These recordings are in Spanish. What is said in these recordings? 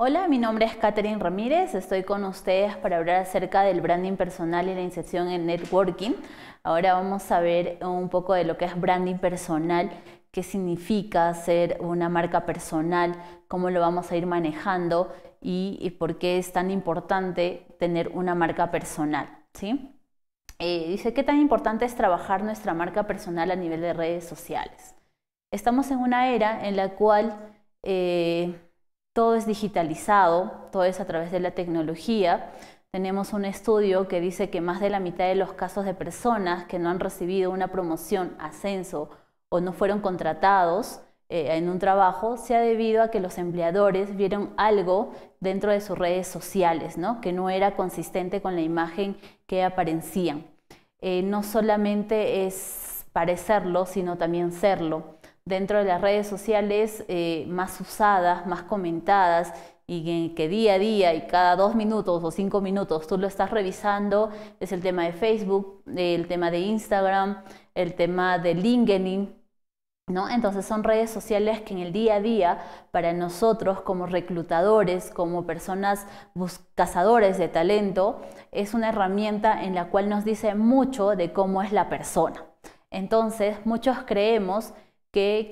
Hola, mi nombre es Katherine Ramírez, estoy con ustedes para hablar acerca del branding personal y la inserción en networking. Ahora vamos a ver un poco de lo que es branding personal, qué significa ser una marca personal, cómo lo vamos a ir manejando y, por qué es tan importante tener una marca personal. ¿sí? Eh, dice, ¿qué tan importante es trabajar nuestra marca personal a nivel de redes sociales? Estamos en una era en la cual... Eh, todo es digitalizado, todo es a través de la tecnología. Tenemos un estudio que dice que más de la mitad de los casos de personas que no han recibido una promoción, ascenso o no fueron contratados eh, en un trabajo se ha debido a que los empleadores vieron algo dentro de sus redes sociales, que no era consistente con la imagen que aparecían. Eh, no solamente es parecerlo, sino también serlo dentro de las redes sociales eh, más usadas, más comentadas y que día a día y cada dos minutos o cinco minutos tú lo estás revisando, es el tema de Facebook, el tema de Instagram, el tema de LinkedIn, ¿No? Entonces son redes sociales que en el día a día para nosotros como reclutadores, como personas cazadores de talento, es una herramienta en la cual nos dice mucho de cómo es la persona. Entonces muchos creemos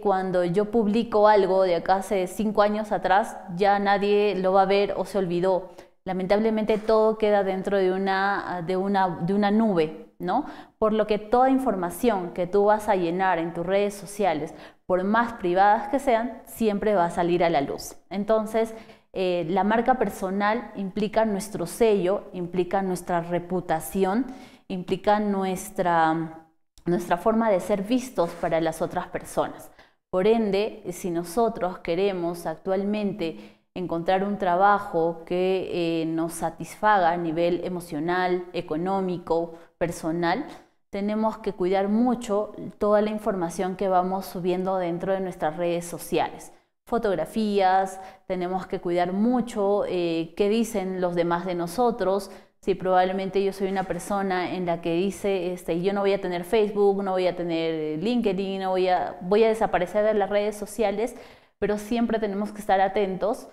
cuando yo publico algo de acá hace cinco años atrás, ya nadie lo va a ver o se olvidó. Lamentablemente todo queda dentro de una, de una, de una nube, ¿no? Por lo que toda información que tú vas a llenar en tus redes sociales, por más privadas que sean, siempre va a salir a la luz. Entonces, eh, la marca personal implica nuestro sello, implica nuestra reputación, implica nuestra nuestra forma de ser vistos para las otras personas. Por ende, si nosotros queremos actualmente encontrar un trabajo que eh, nos satisfaga a nivel emocional, económico, personal, tenemos que cuidar mucho toda la información que vamos subiendo dentro de nuestras redes sociales. Fotografías, tenemos que cuidar mucho eh, qué dicen los demás de nosotros, si probablemente yo soy una persona en la que dice, este, yo no voy a tener Facebook, no voy a tener eh, LinkedIn, no voy a, voy a desaparecer de las redes sociales, pero siempre tenemos que estar atentos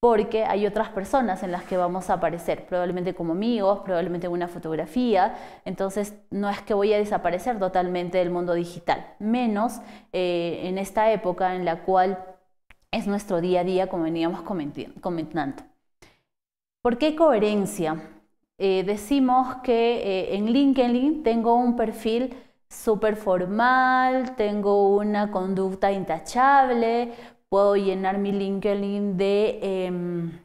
porque hay otras personas en las que vamos a aparecer, probablemente como amigos, probablemente en una fotografía, entonces no es que voy a desaparecer totalmente del mundo digital, menos eh, en esta época en la cual es nuestro día a día, como veníamos comentando. ¿Por qué coherencia? Eh, decimos que eh, en LinkedIn tengo un perfil súper formal, tengo una conducta intachable, puedo llenar mi LinkedIn de em,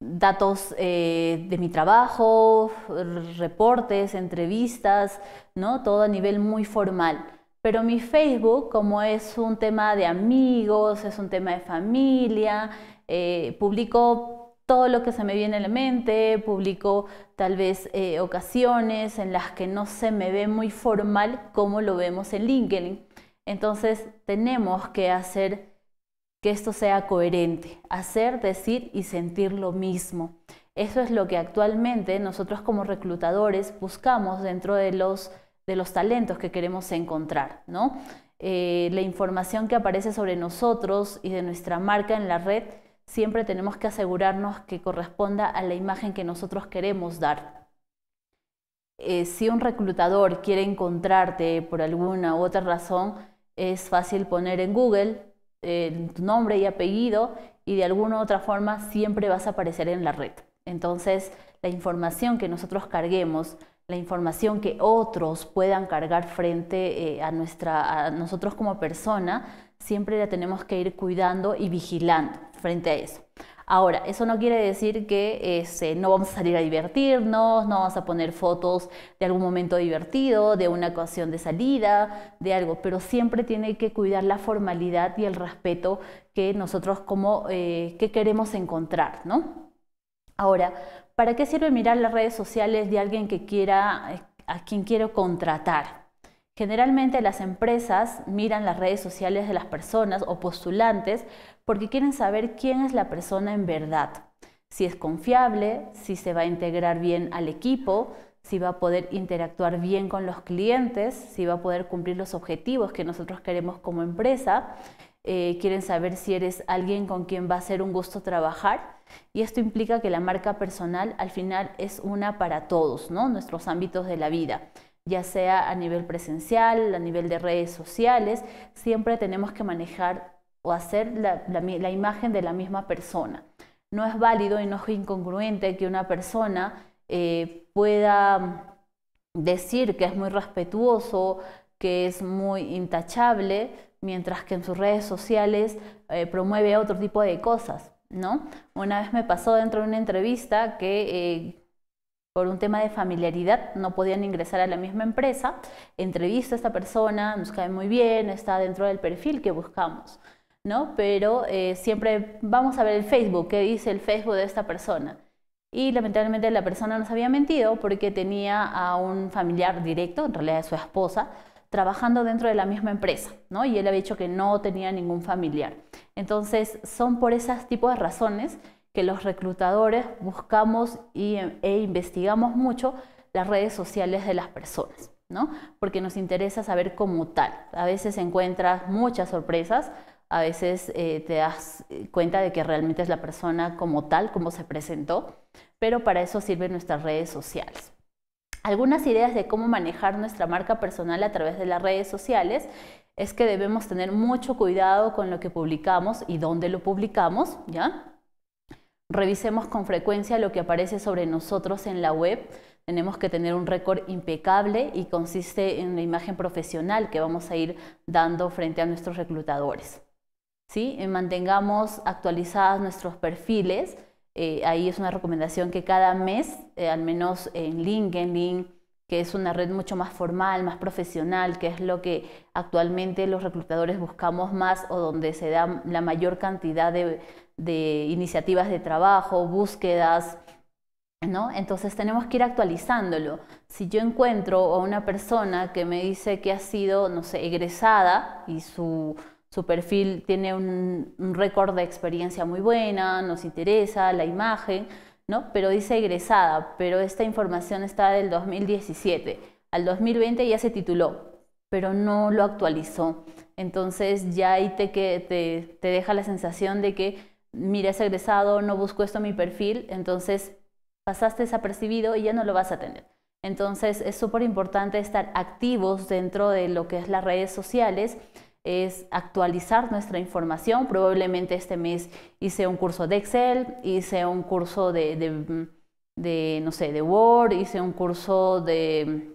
datos eh, de mi trabajo, reportes, entrevistas, ¿no? Todo a nivel muy formal. Pero mi Facebook, como es un tema de amigos, es un tema de familia, publico todo lo que se me viene a la mente, publico tal vez eh, ocasiones en las que no se me ve muy formal como lo vemos en LinkedIn. Entonces tenemos que hacer que esto sea coherente, hacer, decir y sentir lo mismo. Eso es lo que actualmente nosotros como reclutadores buscamos dentro de los, talentos que queremos encontrar, ¿no? Eh, la información que aparece sobre nosotros y de nuestra marca en la red siempre tenemos que asegurarnos que corresponda a la imagen que nosotros queremos dar. Eh, si un reclutador quiere encontrarte por alguna u otra razón, es fácil poner en Google eh, tu nombre y apellido y de alguna u otra forma siempre vas a aparecer en la red. Entonces, la información que nosotros carguemos la información que otros puedan cargar frente eh, a, nuestra, nosotros como persona, siempre la tenemos que ir cuidando y vigilando frente a eso. Ahora, eso no quiere decir que este, no vamos a salir a divertirnos, no vamos a poner fotos de algún momento divertido, de una ocasión de salida, de algo, pero siempre tiene que cuidar la formalidad y el respeto que nosotros como eh, que queremos encontrar, ¿no? Ahora, ¿Para qué sirve mirar las redes sociales de alguien que quiera, eh, a quien quiero contratar? Generalmente las empresas miran las redes sociales de las personas o postulantes porque quieren saber quién es la persona en verdad, si es confiable, si se va a integrar bien al equipo, si va a poder interactuar bien con los clientes, si va a poder cumplir los objetivos que nosotros queremos como empresa. Eh, quieren saber si eres alguien con quien va a ser un gusto trabajar. Y esto implica que la marca personal al final es una para todos, Nuestros ámbitos de la vida, ya sea a nivel presencial, a nivel de redes sociales, siempre tenemos que manejar o hacer la, imagen de la misma persona. No es válido y no es incongruente que una persona eh, pueda decir que es muy respetuoso, que es muy intachable, mientras que en sus redes sociales eh, promueve otro tipo de cosas, ¿no? Una vez me pasó dentro de una entrevista que eh, por un tema de familiaridad no podían ingresar a la misma empresa. Entrevista a esta persona, nos cae muy bien, está dentro del perfil que buscamos, ¿no? Pero eh, siempre vamos a ver el Facebook, qué dice el Facebook de esta persona. Y lamentablemente la persona nos había mentido porque tenía a un familiar directo, en realidad es su esposa, trabajando dentro de la misma empresa, ¿no? Y él había dicho que no tenía ningún familiar. Entonces, son por esas tipos de razones que los reclutadores buscamos y, e investigamos mucho las redes sociales de las personas, ¿no? Porque nos interesa saber cómo tal. A veces encuentras muchas sorpresas, a veces eh, te das eh, cuenta de que realmente es la persona como tal, como se presentó, pero para eso sirven nuestras redes sociales. Algunas ideas de cómo manejar nuestra marca personal a través de las redes sociales es que debemos tener mucho cuidado con lo que publicamos y dónde lo publicamos, ¿ya? Revisemos con frecuencia lo que aparece sobre nosotros en la web. Tenemos que tener un récord impecable y consiste en la imagen profesional que vamos a ir dando frente a nuestros reclutadores. ¿Sí? mantengamos actualizados nuestros perfiles eh, ahí es una recomendación que cada mes, eh, al menos en LinkedIn, que es una red mucho más formal, más profesional, que es lo que actualmente los reclutadores buscamos más o donde se da la mayor cantidad de, de iniciativas de trabajo, búsquedas, ¿no? Entonces tenemos que ir actualizándolo. Si yo encuentro a una persona que me dice que ha sido, no sé, egresada y su su perfil tiene un, récord de experiencia muy buena, nos interesa la imagen, ¿no? Pero dice egresada, pero esta información está del 2017. Al 2020 ya se tituló, pero no lo actualizó. Entonces ya ahí te, te, deja la sensación de que, mira, es egresado, no busco esto en mi perfil, entonces pasaste desapercibido y ya no lo vas a tener. Entonces es súper importante estar activos dentro de lo que es las redes sociales es actualizar nuestra información. Probablemente este mes hice un curso de Excel, hice un curso de, no sé, de Word, hice un curso de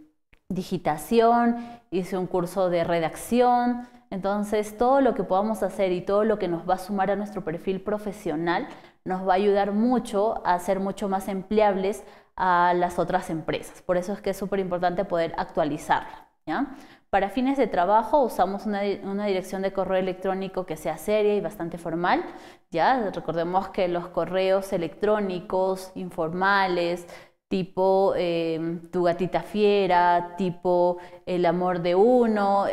digitación, hice un curso de redacción. Entonces, todo lo que podamos hacer y todo lo que nos va a sumar a nuestro perfil profesional nos va a ayudar mucho a ser mucho más empleables a las otras empresas. Por eso es que es súper importante poder actualizarla. ¿ya? Para fines de trabajo usamos una, dirección de correo electrónico que sea seria y bastante formal. Ya recordemos que los correos electrónicos informales, tipo em, tu gatita fiera, tipo el amor de uno,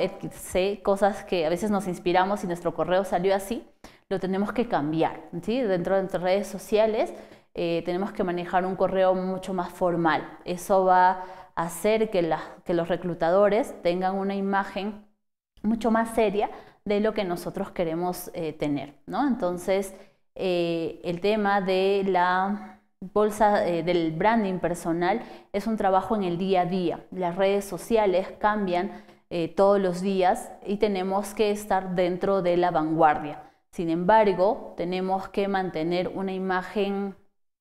cosas que a veces nos inspiramos y nuestro correo salió así, lo tenemos que cambiar. Dentro de nuestras redes sociales eh, tenemos que manejar un correo mucho más formal. Eso va hacer que, los reclutadores tengan una imagen mucho más seria de lo que nosotros queremos eh, tener. Entonces, eh, el tema de la bolsa eh, del branding personal es un trabajo en el día a día. Las redes sociales cambian todos los días y tenemos que estar dentro de la vanguardia. Sin embargo, tenemos que mantener una imagen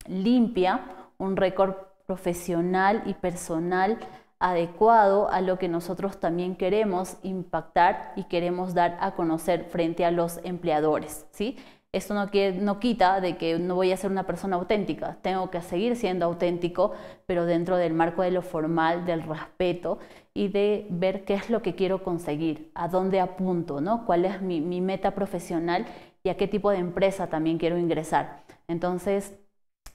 limpia, un récord profesional y personal adecuado a lo que nosotros también queremos impactar y queremos dar a conocer frente a los empleadores, ¿sí? Esto no, que no quita de que no voy a ser una persona auténtica, tengo que seguir siendo auténtico, pero dentro del marco de lo formal, del respeto y de ver qué es lo que quiero conseguir, a dónde apunto, ¿no? cuál es mi, mi meta profesional y a qué tipo de empresa también quiero ingresar. Entonces,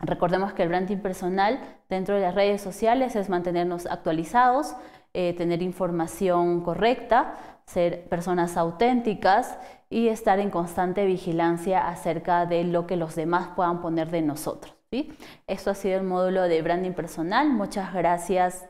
Recordemos que el branding personal dentro de las redes sociales es mantenernos actualizados, eh, tener información correcta, ser personas auténticas y estar en constante vigilancia acerca de lo que los demás puedan poner de nosotros. Esto ha sido el módulo de branding personal. Muchas gracias